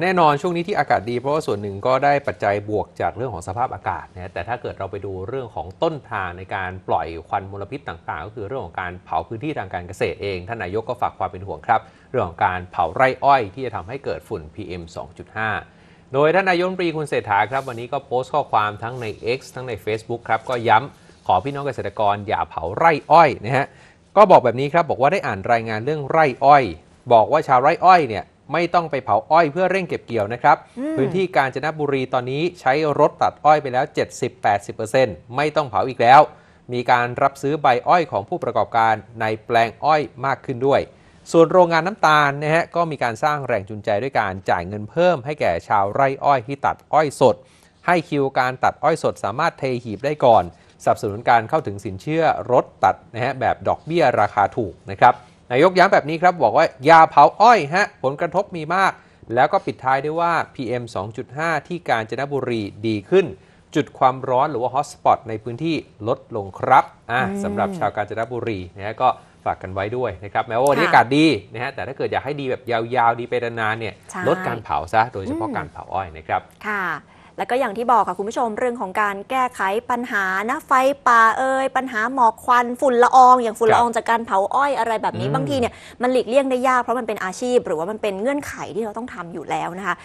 แน่นอนช่วงนี้ที่อากาศดี เพราะว่าส่วนหนึ่งก็ได้ปัจจัยบวกจากเรื่องของสภาพอากาศนะแต่ถ้าเกิดเราไปดูเรื่องของต้นทางในการปล่อยควันมลพิษต่างๆก็คือเรื่องของการเผาพื้นที่ทางการเกษตรเอง ท่านนายกก็ฝากความเป็นห่วงครับ เรื่องของการเผาไร่อ้อย ที่จะทำให้เกิดฝุ่น PM 2.5 โดยท่านนายกรรีคุณเศรษฐาครับวันนี้ก็โพสต์ข้อความทั้งใน X ทั้งใน Facebook ครับก็ย้ำขอพี่น้องเกษตรกรอย่าเผาไร่อ้อยนะฮะก็บอกแบบนี้ครับบอกว่าได้อ่านรายงานเรื่องไร่อ้อย บอกว่าชาวไร่อ้อยเนี่ยไม่ต้องไปเผาอ้อยเพื่อเร่งเก็บเกี่ยวนะครับ พื้นที่กาญจนบุรีตอนนี้ใช้รถตัดอ้อยไปแล้ว 70-80%ไม่ต้องเผาอีกแล้ว มีการรับซื้อใบอ้อยของผู้ประกอบการในแปลงอ้อยมากขึ้นด้วย ส่วนโรงงานน้ำตาลนะฮะก็มีการสร้างแรงจูงใจด้วยการจ่ายเงินเพิ่มให้แก่ชาวไร่อ้อยที่ตัดอ้อยสด ให้คิวการตัดอ้อยสดสามารถเทหีบได้ก่อนสนับสนุนการเข้าถึงสินเชื่อรถตัดนะฮะแบบดอกเบี้ยราคาถูกนะครับนายกย้ำแบบนี้ครับ บอกว่ายาเผาอ้อยฮะ ผลกระทบมีมาก แล้วก็ปิดท้ายด้วยว่า PM 2.5 ที่กาญจนบุรีดีขึ้น จุดความร้อนหรือว่าฮอตสปอตในพื้นที่ลดลงครับอ่าสำหรับชาวกาญจนบุรีนะก็ฝากกันไว้ด้วยนะครับ แม้ว่าวันนี้อากาศดีนะฮะแต่ถ้าเกิดอยากให้ดีแบบยาวๆ ดีไปนานๆเนี่ยลดการเผาซะโดยเฉพาะการเผาอ้อยนะครับค่ะและก็อย่างที่บอกค่ะคุณผู้ชมเรื่องของการแก้ไขปัญหานะไฟ ป่าเอ่ยปัญหาหมอกควัน ฝุ่นละออง อย่างฝุ่นละอองจากการเผาอ้อยอะไรแบบนี้ บางทีเนี่ยมันหลีกเลี่ยงได้ยาก เพราะมันเป็นอาชีพ หรือว่ามันเป็นเงื่อนไขที่เราต้องทำอยู่แล้วนะคะ